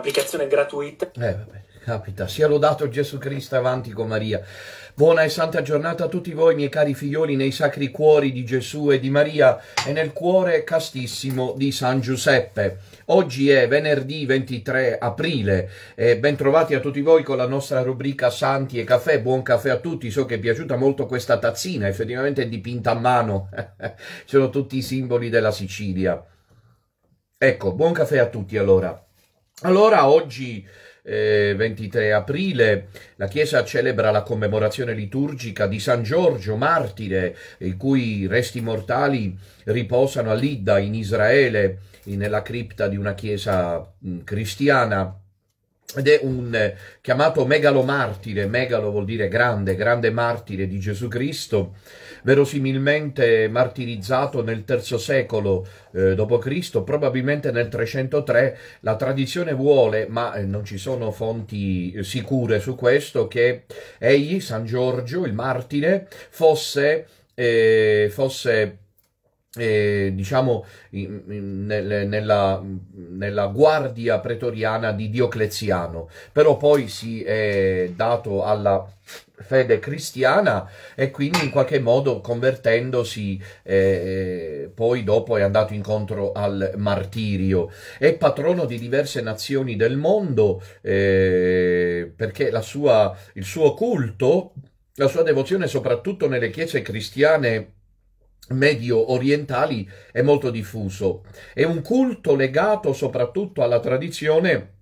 un'applicazione gratuita. Eh, vabbè, capita, sia lodato Gesù Cristo avanti con Maria. Buona e santa giornata a tutti voi, miei cari figlioli, nei sacri cuori di Gesù e di Maria e nel cuore castissimo di San Giuseppe. Oggi è venerdì 23 aprile e bentrovati a tutti voi con la nostra rubrica Santi e Caffè. Buon caffè a tutti, so che è piaciuta molto questa tazzina, effettivamente è dipinta a mano, sono tutti i simboli della Sicilia. Ecco, buon caffè a tutti allora. Allora oggi, eh, 23 aprile, la Chiesa celebra la commemorazione liturgica di San Giorgio, martire, i cui resti mortali riposano a Lidda, in Israele, nella cripta di una chiesa mh, cristiana ed è un eh, chiamato megalomartire, megalo vuol dire grande, grande martire di Gesù Cristo, verosimilmente martirizzato nel III secolo eh, d.C., probabilmente nel 303. La tradizione vuole, ma eh, non ci sono fonti eh, sicure su questo, che egli, San Giorgio, il martire, fosse, fosse eh, diciamo in, in, nella, nella, guardia pretoriana di Diocleziano, però poi si è dato alla fede cristiana e quindi in qualche modo convertendosi eh, eh poi dopo è andato incontro al martirio è patrono di diverse nazioni del mondo eh, perché sua, il suo culto la sua devozione soprattutto nelle chiese cristiane medio orientali è molto diffuso. È un culto legato soprattutto alla tradizione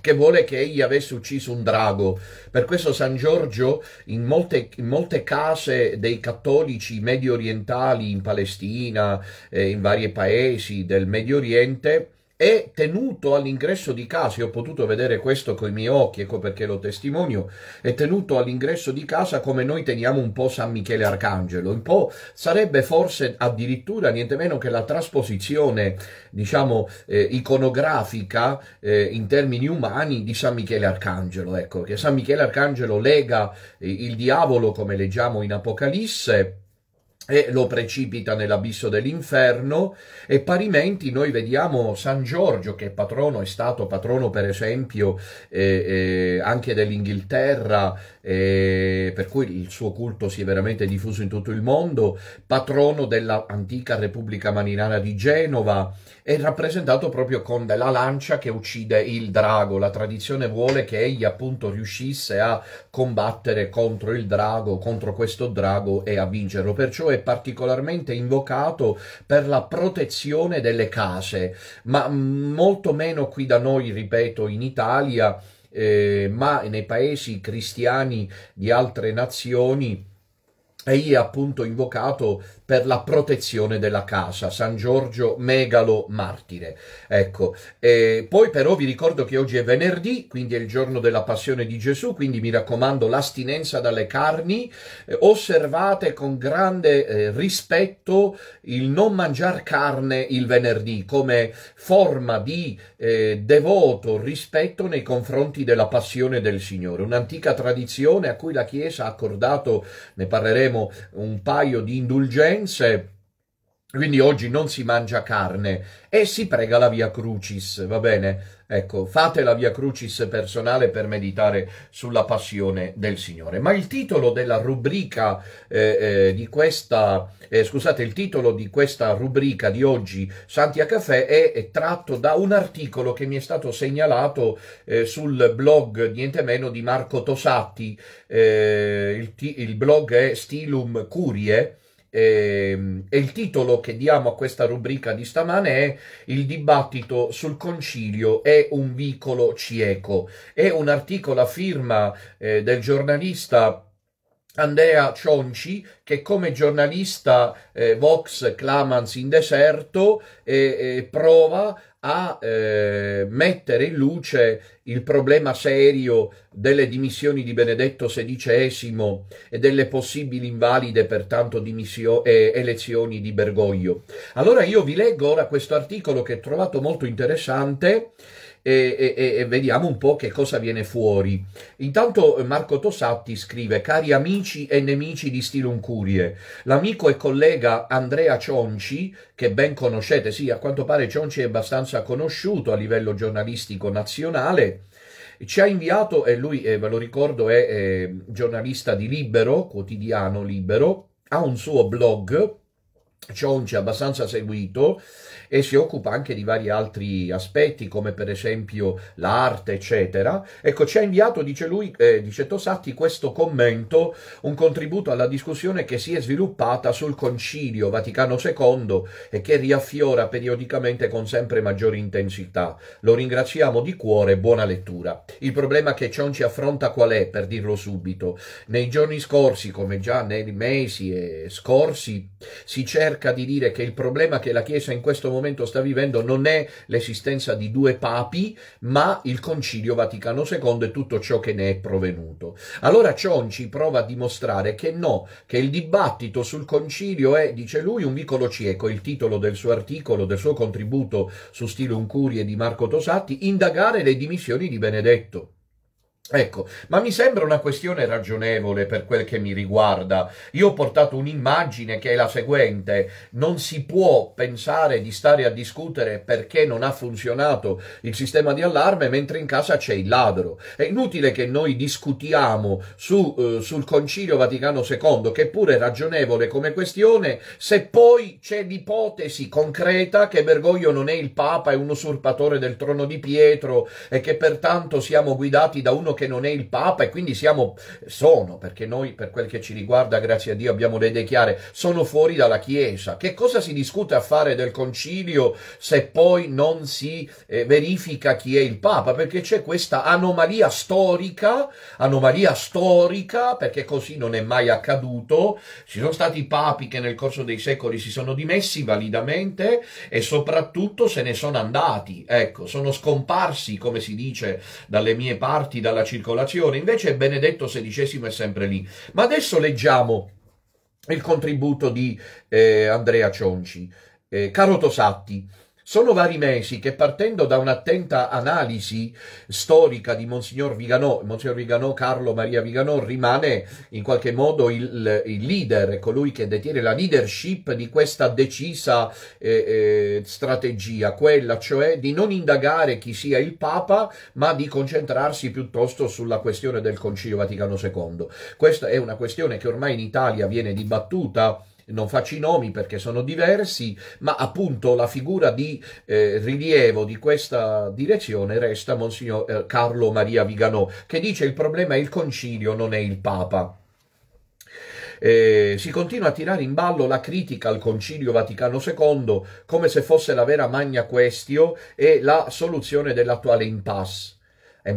che vuole che egli avesse ucciso un drago. Per questo San Giorgio in molte, in molte case dei cattolici medio orientali in Palestina, eh, in vari paesi del Medio Oriente, è tenuto all'ingresso di casa, io ho potuto vedere questo con i miei occhi, ecco perché lo testimonio, è tenuto all'ingresso di casa come noi teniamo un po' San Michele Arcangelo, un po' sarebbe forse addirittura niente meno che la trasposizione, diciamo, eh, iconografica eh, in termini umani di San Michele Arcangelo, ecco, che San Michele Arcangelo lega eh, il diavolo come leggiamo in Apocalisse e lo precipita nell'abisso dell'inferno e parimenti noi vediamo San Giorgio che è patrono, è stato patrono per esempio eh, eh, anche dell'Inghilterra eh, per cui il suo culto si è veramente diffuso in tutto il mondo, patrono dell'antica Repubblica Marinara di Genova, è rappresentato proprio con la lancia che uccide il drago. La tradizione vuole che egli appunto riuscisse a combattere contro il drago, contro questo drago e a vincerlo. Perciò è particolarmente invocato per la protezione delle case, ma mm, molto meno qui da noi, ripeto, in Italia eh, ma nei paesi cristiani di altre nazioni egli è appunto invocato per la protezione della casa, San Giorgio Megalo Martire. Ecco, e poi però vi ricordo che oggi è venerdì, quindi è il giorno della passione di Gesù, quindi mi raccomando l'astinenza dalle carni, eh, osservate con grande eh, rispetto il non mangiare carne il venerdì come forma di eh, devoto rispetto nei confronti della passione del Signore, un'antica tradizione a cui la Chiesa ha accordato, ne parleremo, un paio di indulgenze, penitenze, quindi oggi non si mangia carne e si prega la via crucis, va bene? Ecco, fate la via crucis personale per meditare sulla passione del Signore. Ma il titolo della rubrica eh, eh, di questa, eh, scusate, il titolo di questa rubrica di oggi, Santi a Caffè, è, è tratto da un articolo che mi è stato segnalato eh, sul blog niente meno di Marco Tosatti. Eh, il, il, blog è Stilum Curie e, ehm, e il titolo che diamo a questa rubrica di stamane è Il dibattito sul concilio è un vicolo cieco. È un articolo a firma eh, del giornalista Andrea Cionci, che come giornalista eh, Vox Clamans in deserto eh, eh prova a eh, mettere in luce il problema serio delle dimissioni di Benedetto XVI e delle possibili invalide pertanto eh, elezioni di Bergoglio. Allora io vi leggo ora questo articolo che ho trovato molto interessante e, e, e, vediamo un po' che cosa viene fuori. Intanto eh, Marco Tosatti scrive: Cari amici e nemici di Stiluncurie, l'amico e collega Andrea Cionci, che ben conoscete, sì, a quanto pare Cionci è abbastanza conosciuto a livello giornalistico nazionale. Ci ha inviato, e lui eh, ve lo ricordo è eh, giornalista di Libero, quotidiano Libero, ha un suo blog Cionci abbastanza seguito e si occupa anche di vari altri aspetti come per esempio l'arte eccetera ecco ci ha inviato dice lui eh, dice Tosatti questo commento un contributo alla discussione che si è sviluppata sul concilio Vaticano II e che riaffiora periodicamente con sempre maggiore intensità lo ringraziamo di cuore buona lettura il problema che Cionci affronta qual è per dirlo subito nei giorni scorsi come già nei mesi eh, scorsi si cerca cerca di dire che il problema che la Chiesa in questo momento sta vivendo non è l'esistenza di due papi, ma il Concilio Vaticano II e tutto ciò che ne è provenuto. Allora Cion ci prova a dimostrare che no, che il dibattito sul Concilio è, dice lui, un vicolo cieco, il titolo del suo articolo, del suo contributo su Stile Uncurie di Marco Tosatti, indagare le dimissioni di Benedetto. Ecco, ma mi sembra una questione ragionevole per quel che mi riguarda. Io ho portato un'immagine che è la seguente. Non si può pensare di stare a discutere perché non ha funzionato il sistema di allarme mentre in casa c'è il ladro. È inutile che noi discutiamo su, eh, sul Concilio Vaticano II, che pure è ragionevole come questione, se poi c'è l'ipotesi concreta che Bergoglio non è il Papa, è un usurpatore del trono di Pietro e che pertanto siamo guidati da uno che non è il Papa e quindi siamo, sono, perché noi per quel che ci riguarda, grazie a Dio, abbiamo le idee chiare, sono fuori dalla Chiesa. Che cosa si discute a fare del concilio se poi non si eh, verifica chi è il Papa? Perché c'è questa anomalia storica, anomalia storica, perché così non è mai accaduto. Ci sono stati papi che nel corso dei secoli si sono dimessi validamente e soprattutto se ne sono andati, ecco, sono scomparsi, come si dice dalle mie parti, dalla città circolazione, invece Benedetto XVI è sempre lì. Ma adesso leggiamo il contributo di eh, Andrea Cionci. Eh, caro Tosatti, sono vari mesi che partendo da un'attenta analisi storica di Monsignor Viganò, Monsignor Viganò Carlo Maria Viganò rimane in qualche modo il, il leader, colui che detiene la leadership di questa decisa eh, eh, strategia, quella cioè di non indagare chi sia il Papa, ma di concentrarsi piuttosto sulla questione del Concilio Vaticano II. Questa è una questione che ormai in Italia viene dibattuta non faccio i nomi perché sono diversi, ma appunto la figura di eh, rilievo di questa direzione resta Monsignor eh, Carlo Maria Viganò, che dice il problema è il concilio, non è il Papa. Eh, si continua a tirare in ballo la critica al Concilio Vaticano II come se fosse la vera magna questio e la soluzione dell'attuale impasse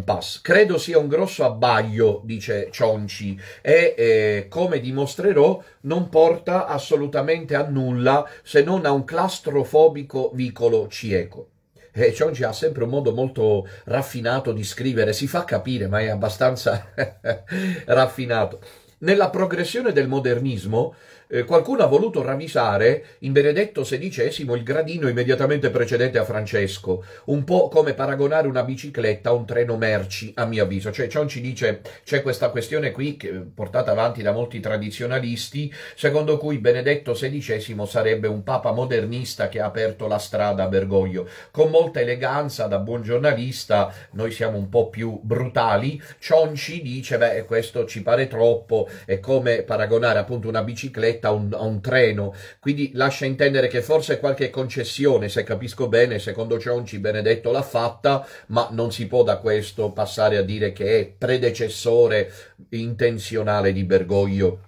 pass. Credo sia un grosso abbaglio, dice Cionci, e eh, come dimostrerò non porta assolutamente a nulla se non a un claustrofobico vicolo cieco. E eh, Cionci ha sempre un modo molto raffinato di scrivere, si fa capire, ma è abbastanza raffinato. Nella progressione del modernismo eh, qualcuno ha voluto ravvisare in Benedetto XVI il gradino immediatamente precedente a Francesco, un po' come paragonare una bicicletta a un treno merci, a mio avviso. Cioè, Cion ci dice c'è questa questione qui che, eh, portata avanti da molti tradizionalisti, secondo cui Benedetto XVI sarebbe un papa modernista che ha aperto la strada a Bergoglio. Con molta eleganza, da buon giornalista, noi siamo un po' più brutali, Cionci dice, beh, questo ci pare troppo, è come paragonare appunto una bicicletta un'aletta, un, a un treno, quindi lascia intendere che forse qualche concessione, se capisco bene, secondo Cionci Benedetto l'ha fatta, ma non si può da questo passare a dire che è predecessore intenzionale di Bergoglio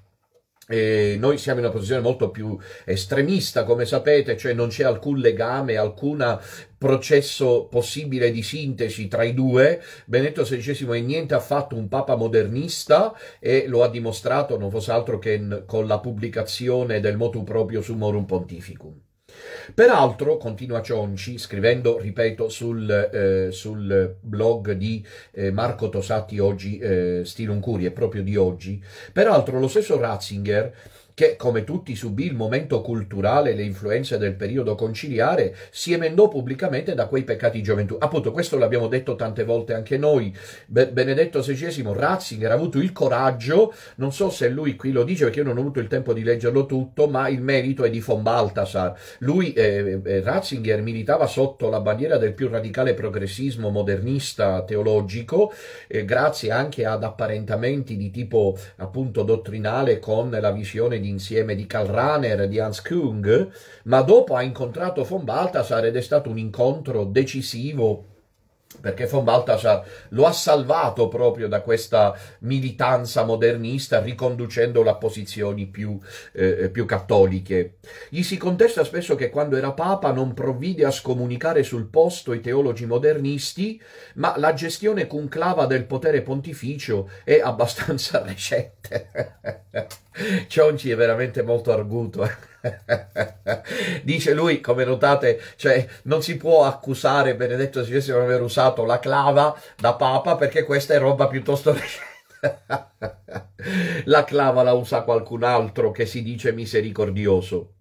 eh, noi siamo in una posizione molto più estremista, come sapete, cioè non c'è alcun legame, alcun processo possibile di sintesi tra i due. Benedetto XVI è niente affatto un papa modernista e lo ha dimostrato non fosse altro che con la pubblicazione del motu proprio Summorum Pontificum. Peraltro, continua Cionci, scrivendo, ripeto, sul, eh, sul blog di eh, Marco Tosatti oggi, eh, Stilon Curie, proprio di oggi, peraltro lo stesso Ratzinger che, come tutti, subì il momento culturale e le influenze del periodo conciliare, si emendò pubblicamente da quei peccati di gioventù. Appunto, questo l'abbiamo detto tante volte anche noi. Be- Benedetto XVI, Ratzinger, ha avuto il coraggio, non so se lui qui lo dice perché io non ho avuto il tempo di leggerlo tutto, ma il merito è di von Baltasar. Lui, eh, eh, Ratzinger, militava sotto la bandiera del più radicale progressismo modernista teologico, eh, grazie anche ad apparentamenti di tipo appunto dottrinale con la visione di insieme di Karl Rahner e di Hans Kung, ma dopo ha incontrato von Balthasar ed è stato un incontro decisivo perché von Balthasar lo ha salvato proprio da questa militanza modernista, riconducendolo a posizioni più, eh, eh, più cattoliche. Gli si contesta spesso che quando era papa non provvide a scomunicare sul posto i teologi modernisti, ma la gestione conclava del potere pontificio è abbastanza recente. Cionci è veramente molto arguto. Eh. Dice lui, come notate, cioè, non si può accusare Benedetto XVI di aver usato la clava da papa perché questa è roba piuttosto recente. la clava la usa qualcun altro che si dice misericordioso.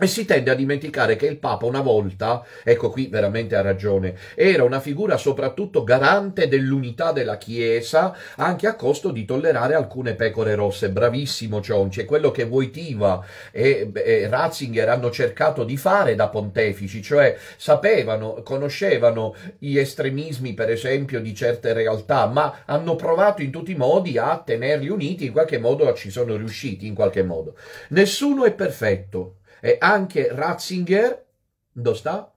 E si tende a dimenticare che il Papa una volta, ecco qui veramente ha ragione, era una figura soprattutto garante dell'unità della Chiesa, anche a costo di tollerare alcune pecore rosse. Bravissimo Cionci, è quello che Voitiva e, e Ratzinger hanno cercato di fare da pontefici, cioè sapevano, conoscevano gli estremismi per esempio di certe realtà, ma hanno provato in tutti i modi a tenerli uniti, in qualche modo ci sono riusciti, in qualche modo. Nessuno è perfetto. E anche Ratzinger, dove sta?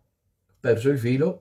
Perso il filo.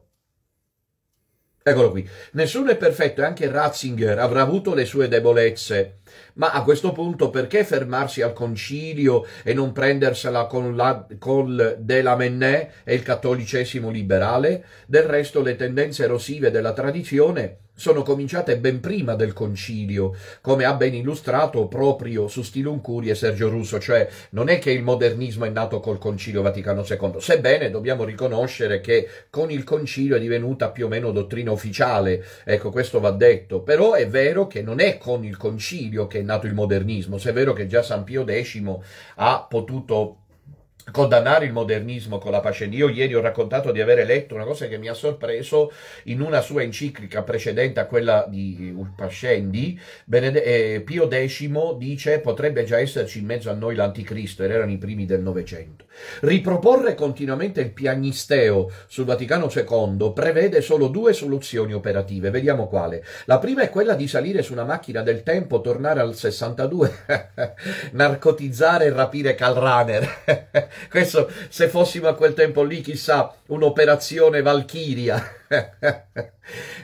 Eccolo qui. Nessuno è perfetto e anche Ratzinger avrà avuto le sue debolezze. Ma a questo punto perché fermarsi al concilio e non prendersela con la, col De Lamennais e il cattolicesimo liberale? Del resto le tendenze erosive della tradizione sono cominciate ben prima del concilio, come ha ben illustrato proprio su Stilum Curie Sergio Russo, cioè non è che il modernismo è nato col concilio Vaticano II, sebbene dobbiamo riconoscere che con il concilio è divenuta più o meno dottrina ufficiale, ecco questo va detto, però è vero che non è con il concilio che è nato il modernismo, se è vero che già San Pio X ha potuto condannare il modernismo con la pace. Io ieri ho raccontato di aver letto una cosa che mi ha sorpreso in una sua enciclica precedente a quella di Pascendi, Bened- eh, Pio X dice potrebbe già esserci in mezzo a noi l'anticristo ed erano i primi del Novecento. Riproporre continuamente il piagnisteo sul Vaticano II prevede solo due soluzioni operative, vediamo quale. La prima è quella di salire su una macchina del tempo, tornare al 62, narcotizzare e rapire Karl questo, se fossimo a quel tempo lì, chissà, un'operazione Valchiria.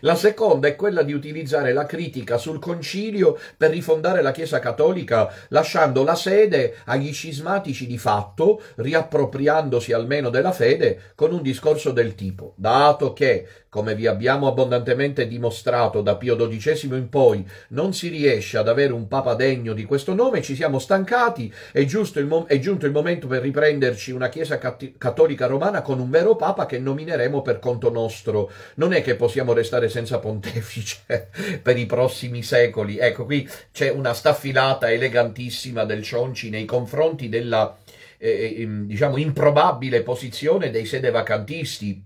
La seconda è quella di utilizzare la critica sul concilio per rifondare la Chiesa cattolica, lasciando la sede agli scismatici di fatto, riappropriandosi almeno della fede con un discorso del tipo, dato che, come vi abbiamo abbondantemente dimostrato da Pio XII in poi, non si riesce ad avere un papa degno di questo nome, ci siamo stancati, è, mom- è giunto il momento per riprenderci una Chiesa cat- cattolica romana con un vero papa che nomineremo per conto nostro. Non è che possiamo dobbiamo restare senza pontefice per i prossimi secoli. Ecco, qui c'è una staffilata elegantissima del Cionci nei confronti della, eh, eh, diciamo, improbabile posizione dei sede vacantisti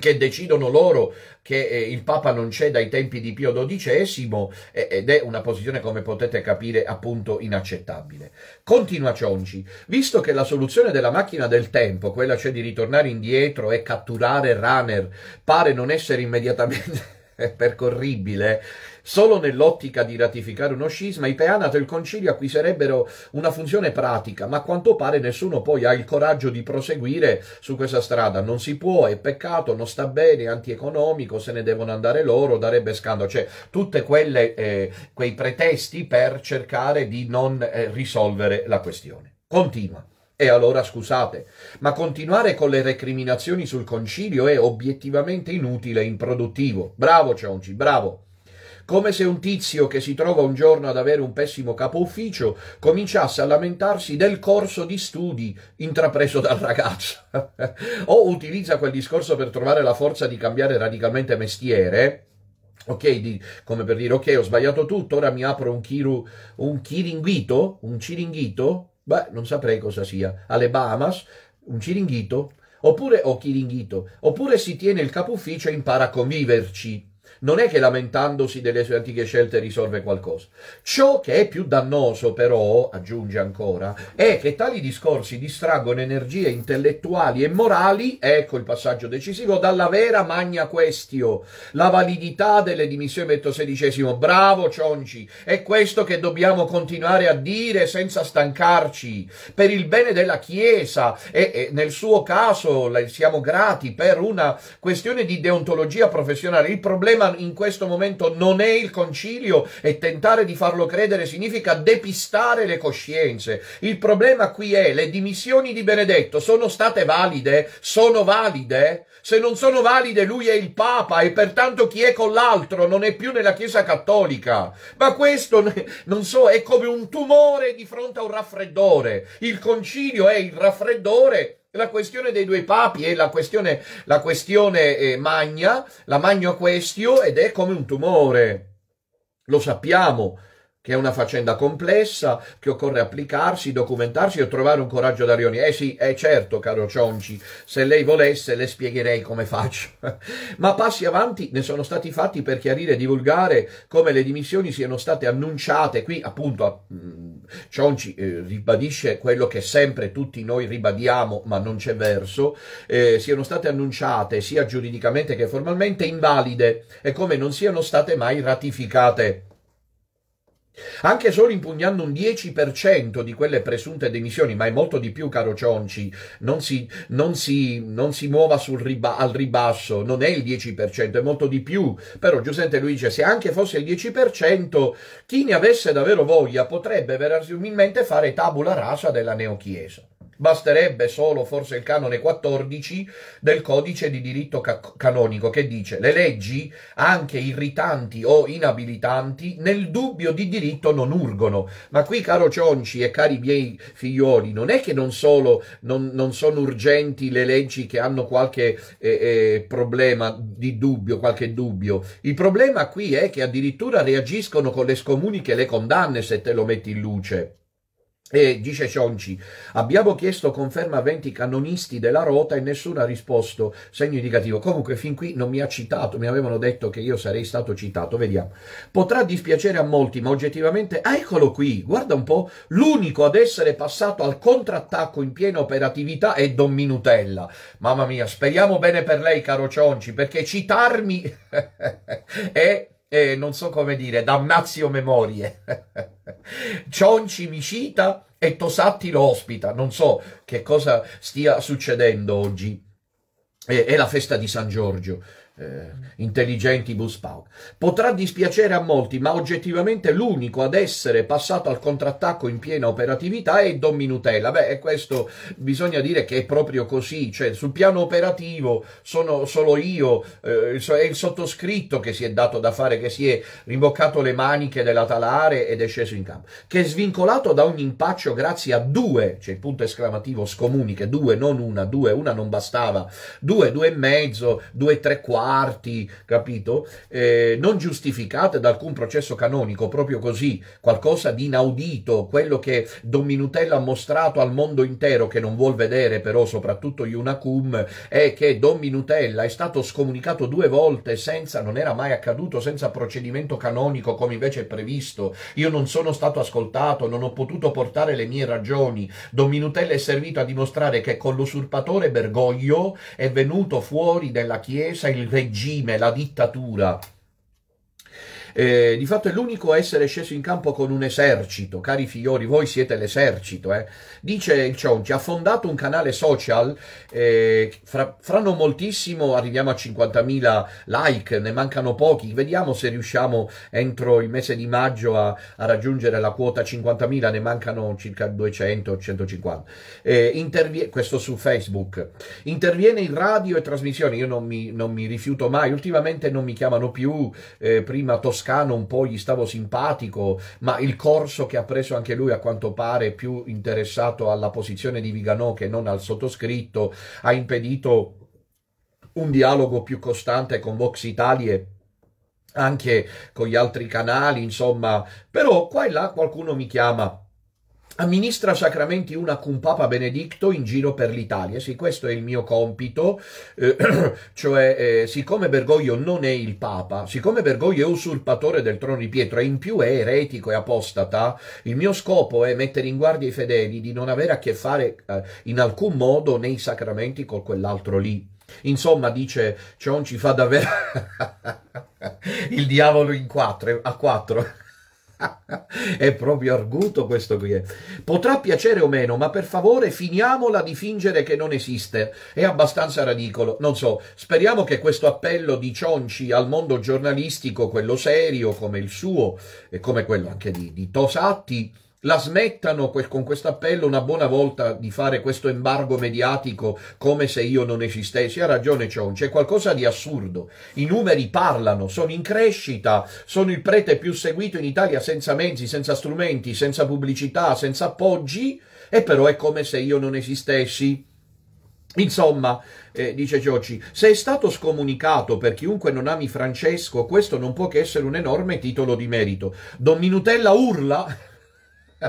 che decidono loro che eh, il Papa non c'è dai tempi di Pio XII eh, ed è una posizione, come potete capire, appunto inaccettabile. Continua Cionci, visto che la soluzione della macchina del tempo, quella cioè di ritornare indietro e catturare Runner, pare non essere immediatamente percorribile, Solo nell'ottica di ratificare uno scisma, i peanat e il concilio acquiserebbero una funzione pratica, ma a quanto pare nessuno poi ha il coraggio di proseguire su questa strada. Non si può, è peccato, non sta bene, è antieconomico, se ne devono andare loro, darebbe scandalo. Cioè, tutti eh, quei pretesti per cercare di non eh, risolvere la questione. Continua. E allora scusate, ma continuare con le recriminazioni sul concilio è obiettivamente inutile e improduttivo. Bravo Cionci, bravo come se un tizio che si trova un giorno ad avere un pessimo capo ufficio cominciasse a lamentarsi del corso di studi intrapreso dal ragazzo, o utilizza quel discorso per trovare la forza di cambiare radicalmente mestiere, Ok, di, come per dire, ok, ho sbagliato tutto, ora mi apro un, chiru, un chiringhito, un ciringhito, beh, non saprei cosa sia, alle Bahamas, un ciringhito, oppure, o oh, chiringhito, oppure si tiene il capo ufficio e impara a conviverci, non è che lamentandosi delle sue antiche scelte risolve qualcosa. Ciò che è più dannoso, però, aggiunge ancora, è che tali discorsi distraggono energie intellettuali e morali, ecco il passaggio decisivo, dalla vera magna questio, la validità delle dimissioni XVI. Bravo Cionci, è questo che dobbiamo continuare a dire senza stancarci, per il bene della Chiesa e, e nel suo caso siamo grati per una questione di deontologia professionale. Il problema problema in questo momento non è il concilio e tentare di farlo credere significa depistare le coscienze. Il problema qui è le dimissioni di Benedetto sono state valide? Sono valide? Se non sono valide lui è il Papa e pertanto chi è con l'altro non è più nella Chiesa Cattolica. Ma questo, non so, è come un tumore di fronte a un raffreddore. Il concilio è il raffreddore la questione dei due papi è la questione, la questione eh, magna, la magna questio, ed è come un tumore. Lo sappiamo che è una faccenda complessa, che occorre applicarsi, documentarsi e trovare un coraggio da rioni. Eh sì, è eh certo, caro Cionci, se lei volesse le spiegherei come faccio. Ma passi avanti ne sono stati fatti per chiarire e divulgare come le dimissioni siano state annunciate. Qui appunto mm, Cionci eh, ribadisce quello che sempre tutti noi ribadiamo, ma non c'è verso, eh, siano state annunciate sia giuridicamente che formalmente invalide e come non siano state mai ratificate. Anche solo impugnando un 10% di quelle presunte demissioni, ma è molto di più, caro Cionci, non si, non si, non si muova riba, al ribasso, non è il 10%, è molto di più. Però Giuseppe Luigi, se anche fosse il 10%, chi ne avesse davvero voglia potrebbe verosimilmente fare tabula rasa della neochiesa. Basterebbe solo forse il canone 14 del codice di diritto ca canonico che dice le leggi, anche irritanti o inabilitanti, nel dubbio di diritto non urgono. Ma qui, caro Cionci e cari miei figlioli, non è che non, solo, non, non sono urgenti le leggi che hanno qualche eh, eh, problema di dubbio, qualche dubbio. Il problema qui è che addirittura reagiscono con le scomuniche e le condanne se te lo metti in luce. E dice Cionci, abbiamo chiesto conferma a 20 canonisti della rota e nessuno ha risposto, segno indicativo. Comunque fin qui non mi ha citato, mi avevano detto che io sarei stato citato, vediamo. Potrà dispiacere a molti, ma oggettivamente, ah, eccolo qui, guarda un po', l'unico ad essere passato al contrattacco in piena operatività è Don Minutella. Mamma mia, speriamo bene per lei, caro Cionci, perché citarmi è eh, non so come dire, damnazio memorie. Cionci mi cita e Tosatti lo ospita. Non so che cosa stia succedendo oggi. è la festa di San Giorgio eh, intelligentibus pauk. Potrà dispiacere a molti, ma oggettivamente l'unico ad essere passato al contrattacco in piena operatività è Don Minutella. Beh, questo bisogna dire che è proprio così, cioè sul piano operativo sono solo io, eh, è il sottoscritto che si è dato da fare, che si è rimboccato le maniche della talare ed è sceso in campo, che è svincolato da ogni impaccio grazie a due, cioè il punto esclamativo scomuniche, due, non una, due, una non bastava, due, due e mezzo, due, tre, quattro, arti, capito? Eh, non giustificate da alcun processo canonico, proprio così, qualcosa di inaudito, quello che Don Minutella ha mostrato al mondo intero, che non vuol vedere però soprattutto Iunacum, è che Don Minutella è stato scomunicato due volte senza, non era mai accaduto, senza procedimento canonico come invece è previsto. Io non sono stato ascoltato, non ho potuto portare le mie ragioni. Don Minutella è servito a dimostrare che con l'usurpatore Bergoglio è venuto fuori della Chiesa il regime, la dittatura eh, di fatto è l'unico a essere sceso in campo con un esercito. Cari figliori, voi siete l'esercito. Eh. Dice il Cionci, ha fondato un canale social, eh, fra, fra, non moltissimo arriviamo a 50.000 like, ne mancano pochi. Vediamo se riusciamo entro il mese di maggio a, a raggiungere la quota 50.000, ne mancano circa 200 150. Intervie- questo su Facebook. Interviene in radio e trasmissioni, io non mi, non mi rifiuto mai, ultimamente non mi chiamano più, eh, prima Toscana Toscano un po' gli stavo simpatico, ma il corso che ha preso anche lui a quanto pare più interessato alla posizione di Viganò che non al sottoscritto ha impedito un dialogo più costante con Vox Italia anche con gli altri canali, insomma, però qua e là qualcuno mi chiama amministra sacramenti una cum papa benedicto in giro per l'Italia. Sì, questo è il mio compito, eh, cioè eh, siccome Bergoglio non è il papa, siccome Bergoglio è usurpatore del trono di Pietro e in più è eretico e apostata, il mio scopo è mettere in guardia i fedeli di non avere a che fare eh, in alcun modo nei sacramenti con quell'altro lì. Insomma, dice Cion ci fa davvero il diavolo in quattro, a quattro. è proprio arguto questo qui. Eh. Potrà piacere o meno, ma per favore finiamola di fingere che non esiste. È abbastanza ridicolo. Non so, speriamo che questo appello di Cionci al mondo giornalistico, quello serio come il suo e come quello anche di, di Tosatti, la smettano con questo appello una buona volta di fare questo embargo mediatico come se io non esistessi. Ha ragione Cion, c'è qualcosa di assurdo. I numeri parlano, sono in crescita, sono il prete più seguito in Italia senza mezzi, senza strumenti, senza pubblicità, senza appoggi, e però è come se io non esistessi. Insomma, eh, dice Ciocci, se è stato scomunicato per chiunque non ami Francesco, questo non può che essere un enorme titolo di merito. Don Minutella urla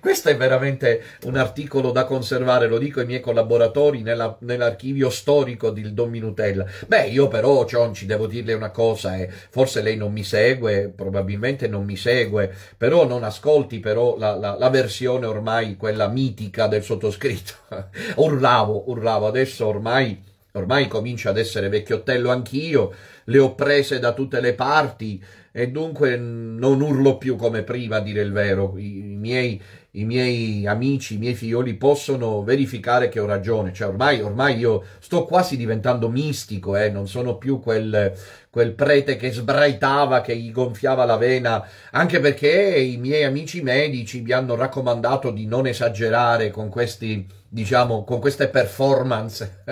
Questo è veramente un articolo da conservare, lo dico ai miei collaboratori nell'archivio storico del Don Minutella. Beh, io però, Cionci, devo dirle una cosa, eh, forse lei non mi segue, probabilmente non mi segue, però non ascolti però la, la, la versione ormai, quella mitica del sottoscritto. urlavo, urlavo, adesso ormai ormai comincio ad essere vecchiottello anch'io, le ho prese da tutte le parti, e dunque non urlo più come prima, a dire il vero. I, miei i miei amici, i miei figlioli possono verificare che ho ragione. Cioè, ormai, ormai io sto quasi diventando mistico, eh? non sono più quel, quel prete che sbraitava, che gli gonfiava la vena, anche perché i miei amici medici mi hanno raccomandato di non esagerare con questi, diciamo, con queste performance.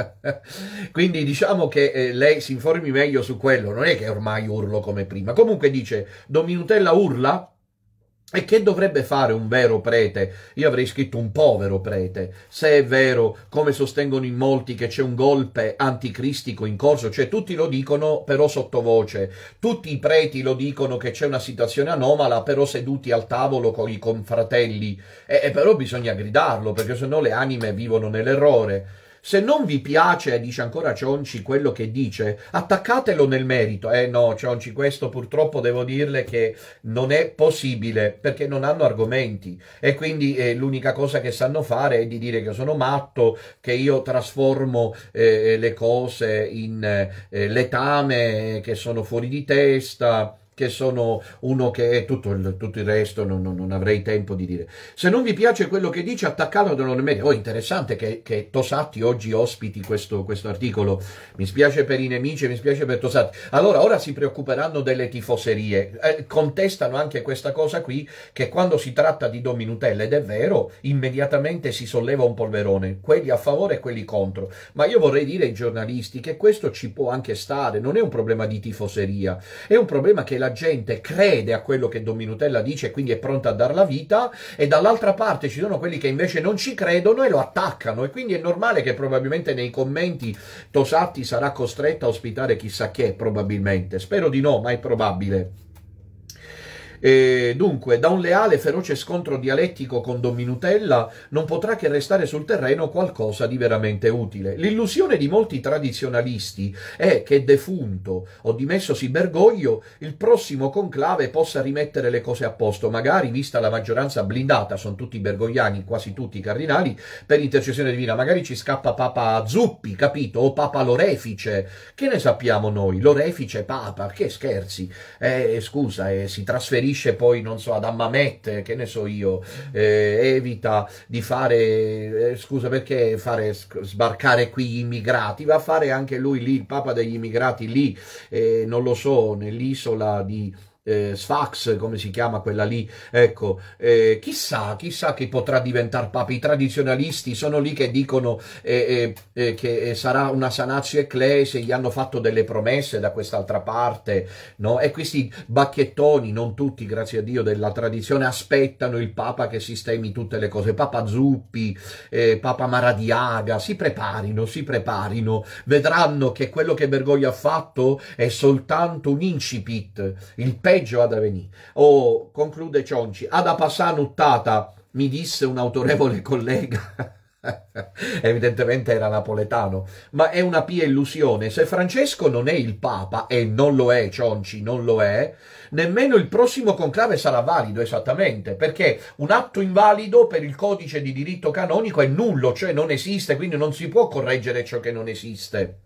Quindi diciamo che eh, lei si informi meglio su quello, non è che ormai urlo come prima. Comunque dice, Don Minutella urla? E che dovrebbe fare un vero prete? Io avrei scritto un povero prete. Se è vero, come sostengono in molti, che c'è un golpe anticristico in corso, cioè tutti lo dicono però sottovoce, tutti i preti lo dicono che c'è una situazione anomala, però seduti al tavolo con i confratelli. E, e però bisogna gridarlo, perché sennò le anime vivono nell'errore. Se non vi piace, dice ancora Cionci, quello che dice, attaccatelo nel merito. Eh no, Cionci, questo purtroppo devo dirle che non è possibile perché non hanno argomenti e quindi eh, l'unica cosa che sanno fare è di dire che sono matto, che io trasformo eh, eh le cose in eh, letame, che sono fuori di testa che sono uno che è tutto il, tutto il resto, non, non, non, avrei tempo di dire. Se non vi piace quello che dice, attaccatelo nel media. Oh, interessante che, che Tosatti oggi ospiti questo, questo, articolo. Mi spiace per i nemici, mi spiace per Tosatti. Allora, ora si preoccuperanno delle tifoserie. Eh, contestano anche questa cosa qui, che quando si tratta di Dominutella, ed è vero, immediatamente si solleva un polverone, quelli a favore e quelli contro. Ma io vorrei dire ai giornalisti che questo ci può anche stare, non è un problema di tifoseria, è un problema che la la gente crede a quello che Dominutella dice e quindi è pronta a dar la vita, e dall'altra parte ci sono quelli che invece non ci credono e lo attaccano. E quindi è normale che probabilmente nei commenti Tosatti sarà costretta a ospitare chissà chi, probabilmente. Spero di no, ma è probabile. E dunque, da un leale e feroce scontro dialettico con Dominutella non potrà che restare sul terreno qualcosa di veramente utile. L'illusione di molti tradizionalisti è che defunto o dimessosi Bergoglio, il prossimo conclave possa rimettere le cose a posto, magari vista la maggioranza blindata, sono tutti bergogliani, quasi tutti i cardinali, per intercessione divina, magari ci scappa Papa Zuppi, capito? O Papa Lorefice, che ne sappiamo noi? Lorefice, Papa, che scherzi? Eh, scusa, eh, si trasferisce riferisce poi, non so, ad Ammamet, che ne so io, eh, evita di fare, eh, scusa perché fare sbarcare qui gli immigrati, va a fare anche lui lì, il Papa degli immigrati lì, eh, non lo so, nell'isola di eh, Sfax, come si chiama quella lì, ecco, eh, chissà, chissà chi potrà diventare Papa. I tradizionalisti sono lì che dicono eh, eh, eh che eh, sarà una sanazio ecclesia, gli hanno fatto delle promesse da quest'altra parte, no? E questi bacchettoni, non tutti, grazie a Dio, della tradizione, aspettano il Papa che sistemi tutte le cose. Papa Zuppi, Papa Maradiaga, si preparino, si preparino, vedranno che quello che Bergoglio ha fatto è soltanto un incipit, il pezzo peggio ad avvenire. Oh, conclude Cionci, ad apasà nuttata, mi disse un autorevole collega. Evidentemente era napoletano, ma è una pia illusione. Se Francesco non è il Papa, e non lo è, Cionci, non lo è, nemmeno il prossimo conclave sarà valido esattamente, perché un atto invalido per il codice di diritto canonico è nullo, cioè non esiste, quindi non si può correggere ciò che non esiste.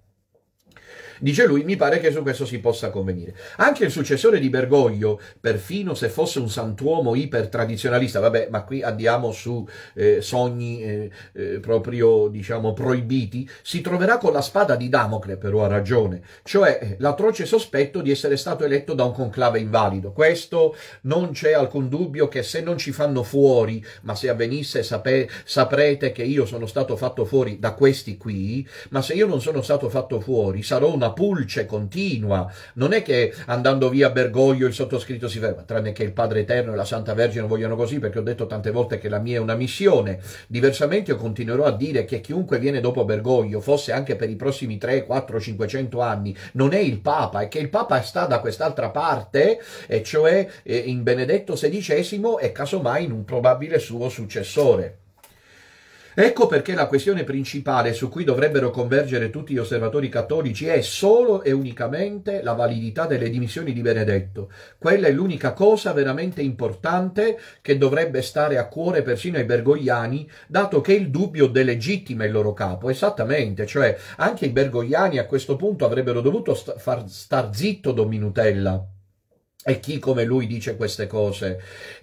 Dice lui, mi pare che su questo si possa convenire. Anche il successore di Bergoglio, perfino se fosse un santuomo iper tradizionalista, vabbè, ma qui andiamo su eh, sogni eh, eh, proprio, diciamo, proibiti, si troverà con la spada di Damocle, però ha ragione, cioè eh, l'atroce sospetto di essere stato eletto da un conclave invalido. Questo non c'è alcun dubbio che se non ci fanno fuori, ma se avvenisse sape- saprete che io sono stato fatto fuori da questi qui, ma se io non sono stato fatto fuori sarò una pulce continua. Non è che andando via Bergoglio il sottoscritto si ferma, tranne che il Padre Eterno e la Santa Vergine vogliono così, perché ho detto tante volte che la mia è una missione. Diversamente io continuerò a dire che chiunque viene dopo Bergoglio, fosse anche per i prossimi 3, 4, 500 anni, non è il Papa, è che il Papa sta da quest'altra parte, e cioè eh, in Benedetto XVI e casomai in un probabile suo successore. Ecco perché la questione principale su cui dovrebbero convergere tutti gli osservatori cattolici è solo e unicamente la validità delle dimissioni di Benedetto. Quella è l'unica cosa veramente importante che dovrebbe stare a cuore persino ai bergogliani, dato che il dubbio delegittima il loro capo. Esattamente, cioè anche i bergogliani a questo punto avrebbero dovuto st- far star zitto Don Minutella. e chi come lui dice queste cose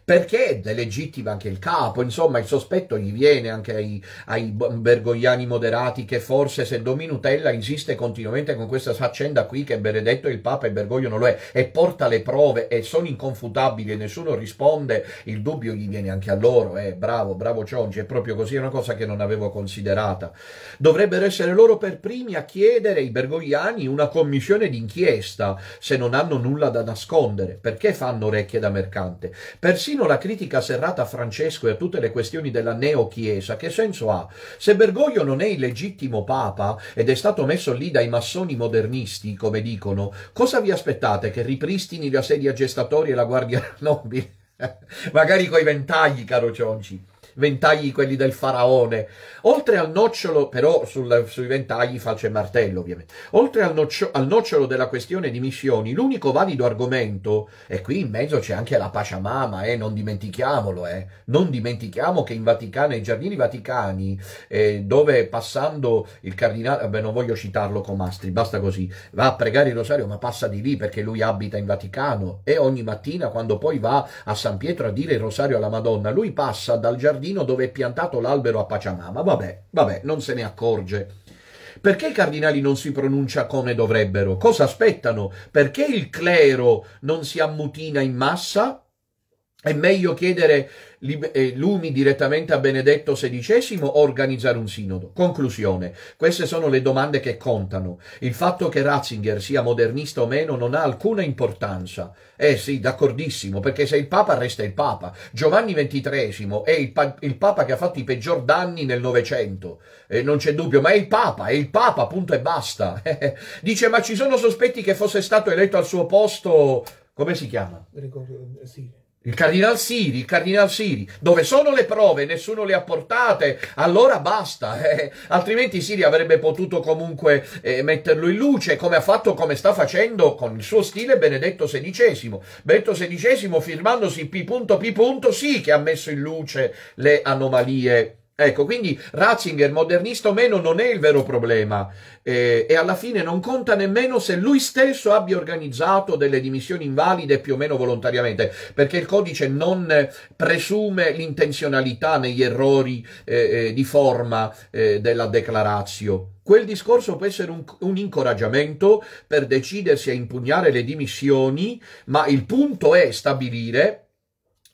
perché delegittima anche il capo, insomma il sospetto gli viene anche ai, ai bergogliani moderati che forse se Dominutella insiste continuamente con questa faccenda qui che Benedetto il Papa e Bergoglio non lo è e porta le prove e sono inconfutabili e nessuno risponde, il dubbio gli viene anche a loro, eh, bravo, bravo Cionci, è proprio così, è una cosa che non avevo considerata. Dovrebbero essere loro per primi a chiedere ai bergogliani una commissione d'inchiesta se non hanno nulla da nascondere, perché fanno orecchie da mercante? Persino perfino la critica serrata a Francesco e a tutte le questioni della neochiesa, che senso ha? Se Bergoglio non è il legittimo papa ed è stato messo lì dai massoni modernisti, come dicono, cosa vi aspettate? Che ripristini la sedia gestatoria e la guardia nobile? Magari coi ventagli, caro Cionci ventagli quelli del faraone. Oltre al nocciolo, però sul, sui ventagli faccio e martello ovviamente, oltre al, noccio, al, nocciolo della questione di missioni, l'unico valido argomento, e qui in mezzo c'è anche la Pachamama, eh, non dimentichiamolo, eh, non dimentichiamo che in Vaticano, nei giardini vaticani, eh, dove passando il cardinale, vabbè non voglio citarlo Comastri, basta così, va a pregare il rosario ma passa di lì perché lui abita in Vaticano e ogni mattina quando poi va a San Pietro a dire il rosario alla Madonna, lui passa dal giardino giardino dove è piantato l'albero a Pachamama. Vabbè, vabbè, non se ne accorge. Perché i cardinali non si pronuncia come dovrebbero? Cosa aspettano? Perché il clero non si ammutina in massa? È meglio chiedere eh, lumi direttamente a Benedetto XVI o organizzare un sinodo? Conclusione. Queste sono le domande che contano. Il fatto che Ratzinger sia modernista o meno non ha alcuna importanza. Eh sì, d'accordissimo, perché se il Papa resta il Papa. Giovanni XXIII è il, pa il Papa che ha fatto i peggior danni nel Novecento. Eh, non c'è dubbio, ma è il Papa, è il Papa, punto e basta. Dice, ma ci sono sospetti che fosse stato eletto al suo posto... Come si chiama? Gregorio, eh, sì, il Cardinal Siri, il Cardinal Siri, dove sono le prove, nessuno le ha portate, allora basta, eh. altrimenti Siri avrebbe potuto comunque eh, metterlo in luce, come ha fatto, come sta facendo con il suo stile Benedetto XVI. Benedetto XVI firmandosi P.P. sì che ha messo in luce le anomalie Ecco, quindi Ratzinger, modernista o meno, non è il vero problema eh, e alla fine non conta nemmeno se lui stesso abbia organizzato delle dimissioni invalide più o meno volontariamente, perché il codice non presume l'intenzionalità negli errori eh, eh di forma eh, della declarazio. Quel discorso può essere un, un, incoraggiamento per decidersi a impugnare le dimissioni, ma il punto è stabilire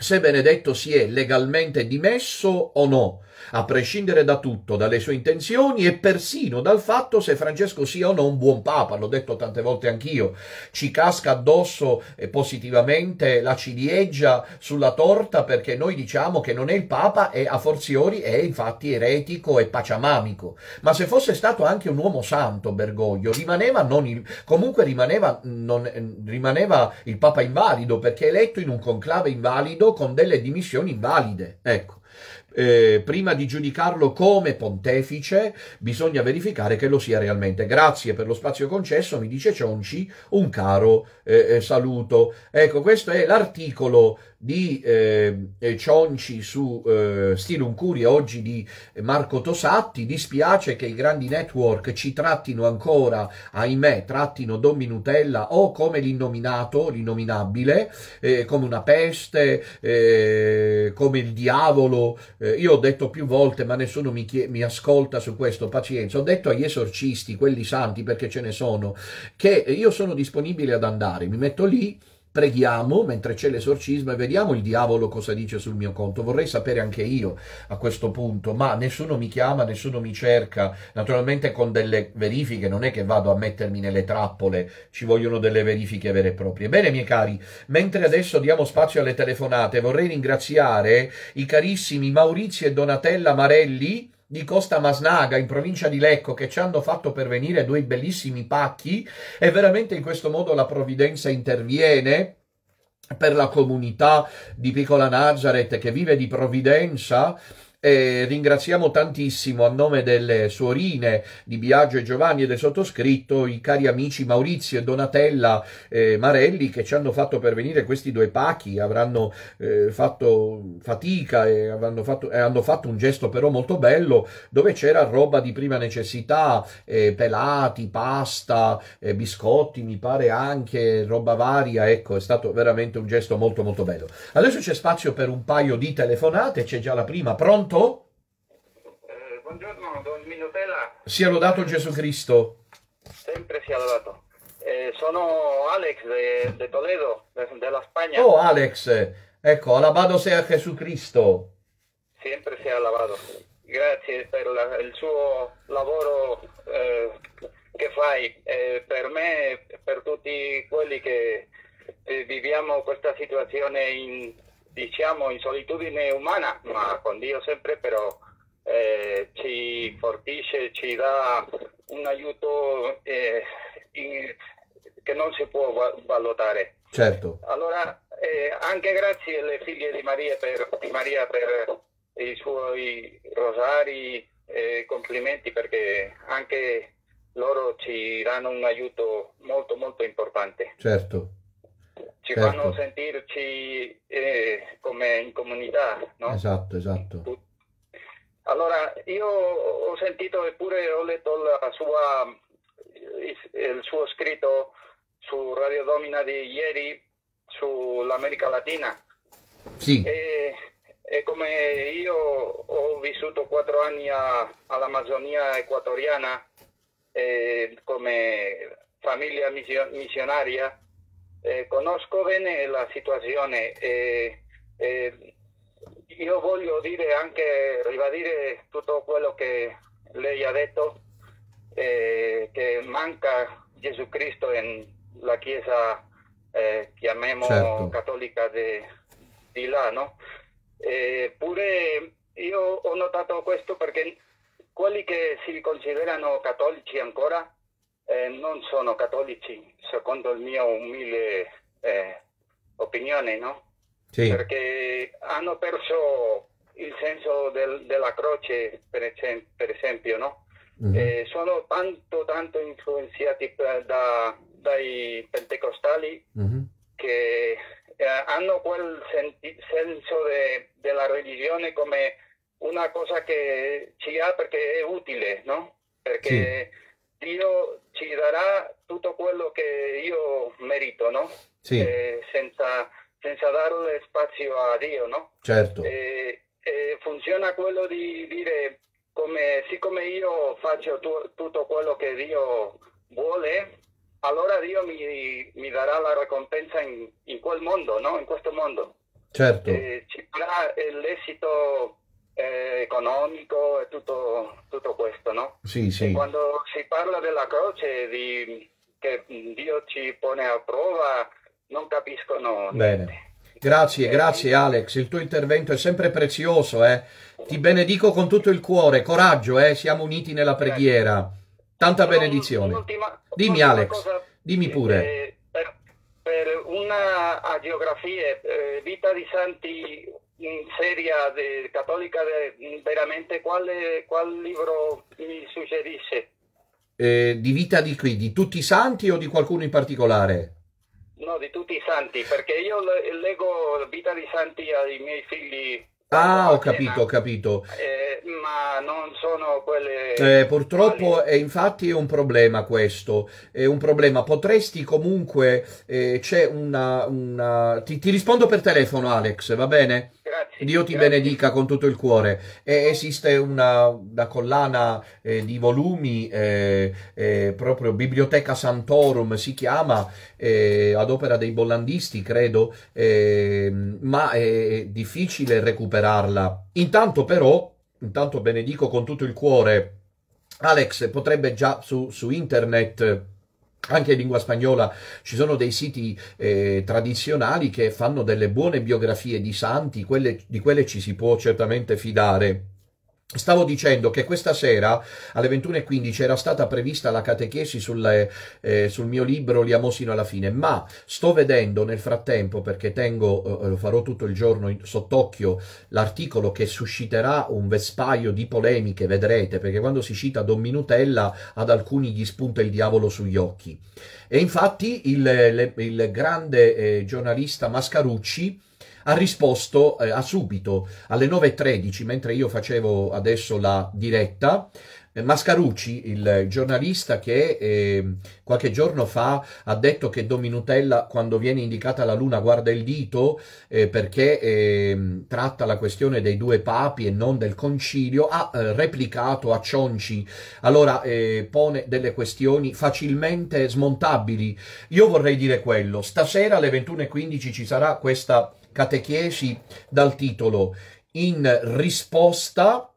se Benedetto si è legalmente dimesso o no a prescindere da tutto, dalle sue intenzioni e persino dal fatto se Francesco sia o no un buon papa, l'ho detto tante volte anch'io, ci casca addosso eh, positivamente la ciliegia sulla torta perché noi diciamo che non è il papa e a forziori è infatti eretico e paciamamico, ma se fosse stato anche un uomo santo Bergoglio, rimaneva non il, comunque rimaneva, mm, non, eh, rimaneva il papa invalido perché è eletto in un conclave invalido con delle dimissioni invalide, ecco eh, prima di giudicarlo come pontefice bisogna verificare che lo sia realmente. Grazie per lo spazio concesso, mi dice Cionci, un caro eh, eh saluto. Ecco, questo è l'articolo di ehm, eh, Cionci su eh, Stilum Curia, oggi di Marco Tosatti. Dispiace che i grandi network ci trattino ancora, ahimè, trattino Don Minutella o come l'innominato, l'innominabile, eh, come una peste, eh, come il diavolo. Eh, io ho detto più volte, ma nessuno mi, mi ascolta su questo, pazienza. Ho detto agli esorcisti, quelli santi, perché ce ne sono, che io sono disponibile ad andare, mi metto lì preghiamo mentre c'è l'esorcismo e vediamo il diavolo cosa dice sul mio conto. Vorrei sapere anche io a questo punto, ma nessuno mi chiama, nessuno mi cerca. Naturalmente con delle verifiche, non è che vado a mettermi nelle trappole, ci vogliono delle verifiche vere e proprie. Bene, miei cari, mentre adesso diamo spazio alle telefonate, vorrei ringraziare i carissimi Maurizio e Donatella Marelli di Costa Masnaga in provincia di Lecco che ci hanno fatto pervenire due bellissimi pacchi e veramente in questo modo la provvidenza interviene per la comunità di Piccola Nazareth che vive di provvidenza e ringraziamo tantissimo a nome delle suorine di Biagio e Giovanni e del sottoscritto i cari amici Maurizio e Donatella eh, Marelli che ci hanno fatto pervenire questi due pacchi, avranno eh, fatto fatica e avranno fatto, eh, hanno fatto un gesto però molto bello dove c'era roba di prima necessità, pelati, pasta, biscotti, mi pare anche roba varia, ecco è stato veramente un gesto molto molto bello. Adesso c'è spazio per un paio di telefonate, c'è già la prima, pronto? Pronto? Eh, buongiorno, Don Minutella. Sia lodato Gesù Cristo. Sempre sia lodato. Eh, sono Alex de, de Toledo, de, della Spagna. Oh, Alex. Ecco, alabado sia Gesù Cristo. Sempre sia alabado. Grazie per la, il suo lavoro eh, che fai eh, per me e per tutti quelli che viviamo questa situazione in, diciamo in solitudine umana, ma con Dio sempre, però eh, ci fortisce, ci dà un aiuto eh, in, che non si può valutare. Certo. Allora, eh, anche grazie alle figlie di Maria per, di Maria per i suoi rosari e eh, complimenti perché anche loro ci danno un aiuto molto molto importante. Certo ci certo. fanno sentirci eh, come in comunità, no? Esatto, esatto. Allora, io ho sentito e pure ho letto sua, il suo scritto su Radio Domina di ieri sull'America Latina. Sì. E, e, come io ho vissuto quattro anni all'Amazzonia equatoriana eh, come famiglia missionaria, Eh, conozco bien bene eh, la situazione eh, Yo eh, io voglio dire anche, ribadire tutto quello che lei ha detto, che manca Jesucristo en la Chiesa, católica certo. cattolica di, no? pure io ho notato questo perché quelli che si considerano cattolici ancora eh, non sono cattolici, secondo il mio umile eh, opinione, no? Sì. Perché hanno perso il senso del, della croce, per, esempio, per esempio no? Mm-hmm. Eh, sono tanto, tanto influenzati eh, da, dai pentecostali mm-hmm. che eh, hanno quel senti- senso de, della religione come una cosa che ci ha perché è utile, no? Perché sì Dio ci darà tutto quello che io merito, no? Sì. Eh, senza, senza, darle spazio a Dio, no? Certo. Eh, eh, funziona quello di dire, come, siccome io faccio tu, tutto quello che Dio vuole, allora Dio mi, mi darà la ricompensa in, in, quel mondo, no? In questo mondo. Certo. ci darà l'esito eh, economico e tutto, tutto, questo, no? Sì, sì. quando si parla della croce, di, che Dio ci pone a prova, non capiscono Bene. Grazie, grazie Alex, il tuo intervento è sempre prezioso, eh? ti benedico con tutto il cuore, coraggio, eh? siamo uniti nella preghiera, tanta benedizione. Dimmi Alex, dimmi eh, pure. Per, per una agiografia, eh, vita di santi seria de, cattolica de, veramente quale, qual libro mi suggerisce? Eh, di vita di qui, di tutti i santi o di qualcuno in particolare? No, di tutti i santi, perché io le, leggo Vita di Santi ai miei figli. Ah, ho capito, ho capito. Eh, ma non sono quelle... Eh, purtroppo quali... Eh, è infatti un problema questo, è un problema. Potresti comunque... Eh, c'è una... una... Ti, ti rispondo per telefono, Alex, va bene? Grazie, Dio ti grazie. benedica con tutto il cuore. E eh, esiste una, una collana eh, di volumi, eh, eh, proprio Biblioteca Santorum si chiama, eh, ad opera dei bollandisti, credo, ehm, ma è difficile recuperarla. Intanto però, intanto benedico con tutto il cuore, Alex potrebbe già su, su internet anche in lingua spagnola ci sono dei siti eh, tradizionali che fanno delle buone biografie di santi, quelle, di quelle ci si può certamente fidare. Stavo dicendo che questa sera alle 21.15 era stata prevista la catechesi sulle, eh, sul mio libro sino alla fine, ma sto vedendo nel frattempo, perché tengo, eh, lo farò tutto il giorno sott'occhio, l'articolo che susciterà un vespaio di polemiche, vedrete, perché quando si cita Don Minutella ad alcuni gli spunta il diavolo sugli occhi. E infatti il, il grande eh, giornalista Mascarucci ha risposto eh, a subito alle 9.13, mentre io facevo adesso la diretta, eh, Mascarucci, il giornalista che eh, qualche giorno fa ha detto che Dominutella quando viene indicata la luna guarda il dito eh, perché eh, tratta la questione dei due papi e non del concilio, ha eh, replicato a Cionci, allora eh, pone delle questioni facilmente smontabili. Io vorrei dire quello, stasera alle 21.15 ci sarà questa catechesi dal titolo In risposta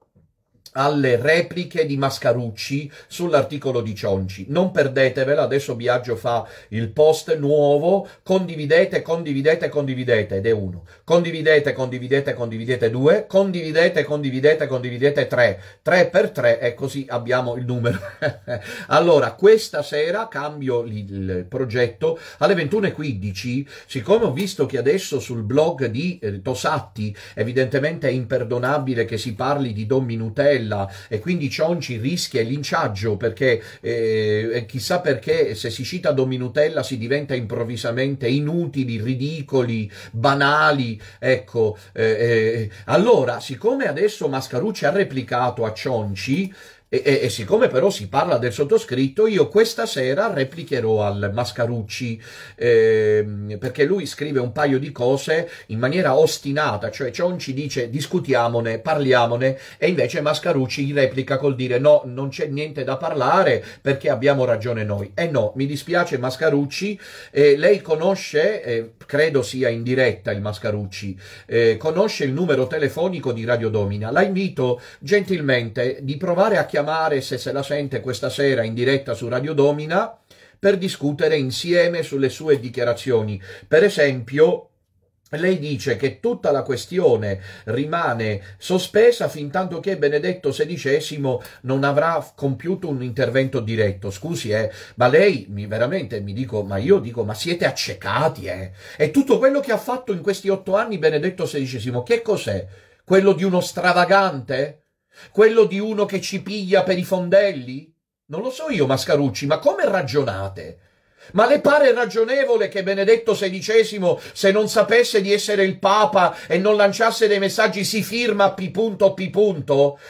alle repliche di Mascarucci sull'articolo di Cionci. Non perdetevela, adesso Biagio fa il post nuovo, condividete, condividete, condividete ed è uno. Condividete, condividete, condividete due, condividete, condividete, condividete tre. Tre per tre e così abbiamo il numero. allora, questa sera cambio il progetto alle 21.15, siccome ho visto che adesso sul blog di eh, Tosatti evidentemente è imperdonabile che si parli di Don Minutelli Sardella e quindi Cionci rischia il linciaggio perché eh, chissà perché se si cita Dominutella si diventa improvvisamente inutili, ridicoli, banali, ecco. Eh, eh allora, siccome adesso Mascarucci ha replicato a Cionci, e, e, e, siccome però si parla del sottoscritto, io questa sera replicherò al Mascarucci eh, perché lui scrive un paio di cose in maniera ostinata, cioè Cion ci dice discutiamone, parliamone e invece Mascarucci replica col dire no, non c'è niente da parlare perché abbiamo ragione noi. E no, mi dispiace Mascarucci, eh, lei conosce eh, credo sia in diretta il Mascarucci, eh, conosce il numero telefonico di Radio Domina. La invito gentilmente di provare a chiamare, se se la sente questa sera in diretta su Radio Domina, per discutere insieme sulle sue dichiarazioni. Per esempio, lei dice che tutta la questione rimane sospesa fin tanto che Benedetto XVI non avrà compiuto un intervento diretto. Scusi, eh, ma lei mi, veramente mi dico, ma io dico, ma siete accecati, eh? E tutto quello che ha fatto in questi otto anni Benedetto XVI, che cos'è? Quello di uno stravagante? Quello di uno che ci piglia per i fondelli? Non lo so io, Mascarucci, ma come ragionate? Ma le pare ragionevole che Benedetto XVI, se non sapesse di essere il Papa e non lanciasse dei messaggi si firma P. P.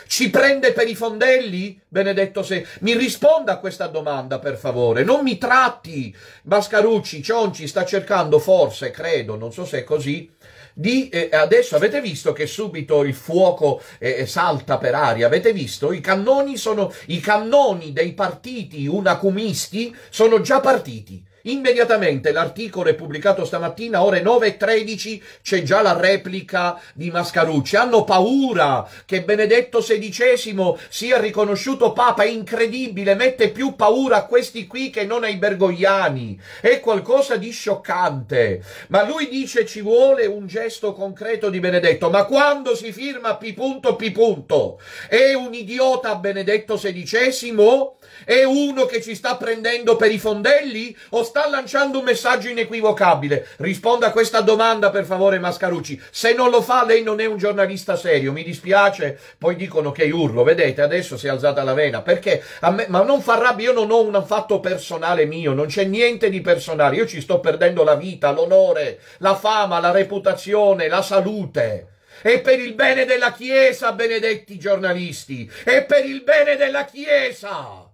Ci prende per i fondelli? Benedetto XVI. Mi risponda a questa domanda, per favore. Non mi tratti. Bascarucci, Cionci sta cercando, forse, credo, non so se è così, di eh, adesso avete visto che subito il fuoco eh, eh, salta per aria, avete visto? I cannoni sono i cannoni dei partiti unacumisti sono già partiti. Immediatamente l'articolo è pubblicato stamattina, ore 9.13, c'è già la replica di Mascarucci. Hanno paura che Benedetto XVI sia riconosciuto Papa, è incredibile, mette più paura a questi qui che non ai bergogliani. È qualcosa di scioccante. Ma lui dice ci vuole un gesto concreto di Benedetto. Ma quando si firma P.P. è un idiota Benedetto XVI? È uno che ci sta prendendo per i fondelli o sta lanciando un messaggio inequivocabile? Risponda a questa domanda per favore Mascarucci. Se non lo fa lei non è un giornalista serio, mi dispiace. Poi dicono che urlo, vedete, adesso si è alzata la vena. Perché? Me, ma non fa rabbia, io non ho un fatto personale mio, non c'è niente di personale. Io ci sto perdendo la vita, l'onore, la fama, la reputazione, la salute È per il bene della Chiesa, benedetti giornalisti, è per il bene della Chiesa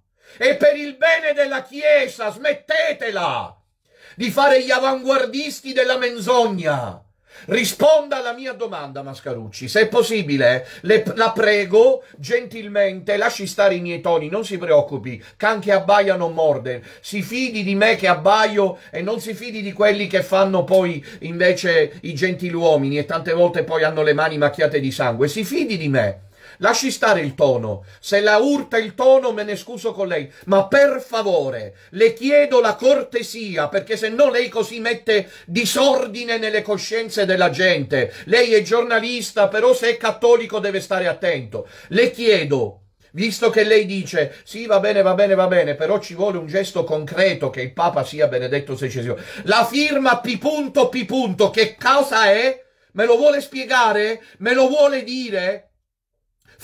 e per il bene della Chiesa smettetela di fare gli avanguardisti della menzogna. Risponda alla mia domanda, Mascarucci. Se è possibile, le, la prego gentilmente, lasci stare i miei toni, non si preoccupi. Can che abbaia non morde. Si fidi di me che abbaio e non si fidi di quelli che fanno poi invece i gentiluomini e tante volte poi hanno le mani macchiate di sangue. Si fidi di me lasci stare il tono. Se la urta il tono me ne scuso con lei, ma per favore le chiedo la cortesia, perché se no lei così mette disordine nelle coscienze della gente. Lei è giornalista, però se è cattolico deve stare attento. Le chiedo visto che lei dice sì va bene va bene va bene però ci vuole un gesto concreto che il Papa sia Benedetto XVI la firma P.P. che cosa è? me lo vuole spiegare? me lo vuole dire?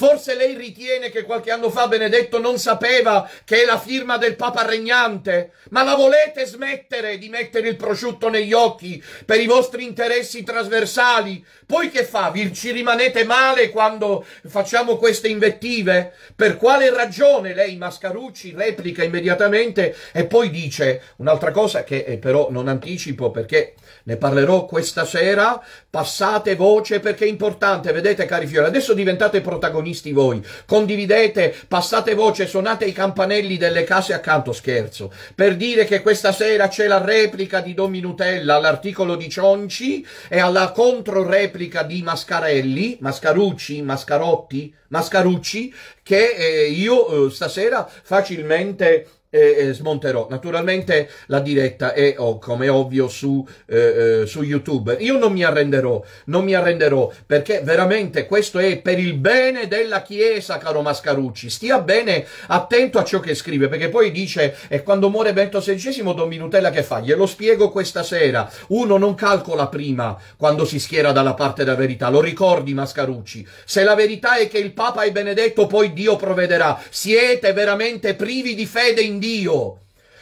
Forse lei ritiene che qualche anno fa Benedetto non sapeva che è la firma del Papa regnante? Ma la volete smettere di mettere il prosciutto negli occhi per i vostri interessi trasversali? Poi che fa? ci rimanete male quando facciamo queste invettive? Per quale ragione lei, Mascarucci, replica immediatamente e poi dice un'altra cosa che eh, però non anticipo perché ne parlerò questa sera. Passate voce perché è importante. Vedete, cari fiori, adesso diventate protagonisti visti voi. Condividete, passate voce, suonate i campanelli delle case accanto, scherzo, per dire che questa sera c'è la replica di Don Minutella all'articolo di Cionci e alla controreplica di Mascarelli, Mascarucci, Mascarotti, Mascarucci, che eh, io eh, stasera facilmente e, smonterò naturalmente la diretta è oh, come ovvio su, eh, eh, su YouTube. Io non mi arrenderò, non mi arrenderò perché veramente questo è per il bene della Chiesa, caro Mascarucci. Stia bene attento a ciò che scrive perché poi dice e quando muore Bento XVI Don Minutella che fa? Glielo spiego questa sera. Uno non calcola prima quando si schiera dalla parte della verità, lo ricordi Mascarucci. Se la verità è che il Papa è benedetto poi Dio provvederà. Siete veramente privi di fede in Dio.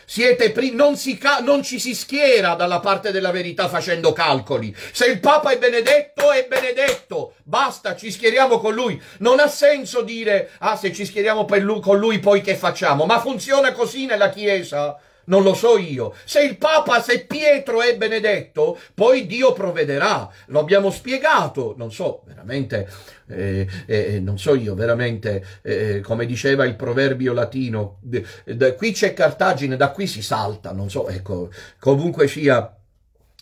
Siete Pri- non, si ca- non ci si schiera dalla parte della verità facendo calcoli. Se il Papa è benedetto, è benedetto. Basta, ci schieriamo con lui. Non ha senso dire, ah, se ci schieriamo lui, con lui poi che facciamo? Ma funziona così nella Chiesa non lo so io. Se il Papa, se Pietro è benedetto, poi Dio provvederà. Lo abbiamo spiegato. Non so, veramente, eh, eh, eh non so io, veramente, eh, eh, come diceva il proverbio latino, da qui c'è Cartagine, da qui si salta. Non so, ecco, comunque sia,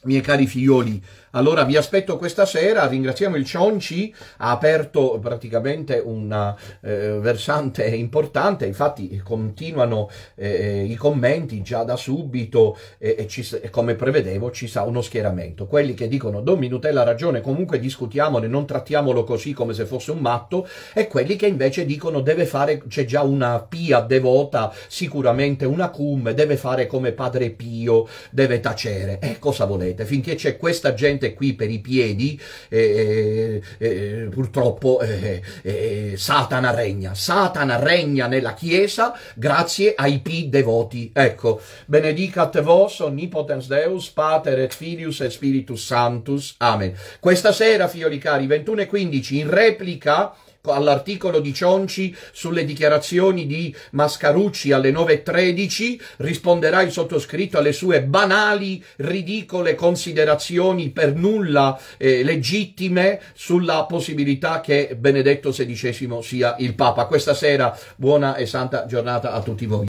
miei cari figlioli, allora vi aspetto questa sera, ringraziamo il Cionci, ha aperto praticamente un eh, versante importante, infatti continuano eh, i commenti già da subito e, e ci, come prevedevo ci sarà uno schieramento. Quelli che dicono Don Minutella ha ragione, comunque discutiamone, non trattiamolo così come se fosse un matto, e quelli che invece dicono deve fare, c'è già una pia devota, sicuramente una cum, deve fare come padre Pio, deve tacere. E eh, cosa volete? Finché c'è questa gente gente qui per i piedi, eh, eh, eh purtroppo eh, eh, Satana regna. Satana regna nella Chiesa grazie ai pi devoti. Ecco, benedicat vos omnipotens Deus, Pater et Filius et Spiritus Sanctus. Amen. Questa sera, figlioli cari, 21.15, in replica all'articolo di Cionci sulle dichiarazioni di Mascarucci alle 9.13 risponderà il sottoscritto alle sue banali, ridicole considerazioni per nulla eh, legittime sulla possibilità che Benedetto XVI sia il Papa. Questa sera buona e santa giornata a tutti voi.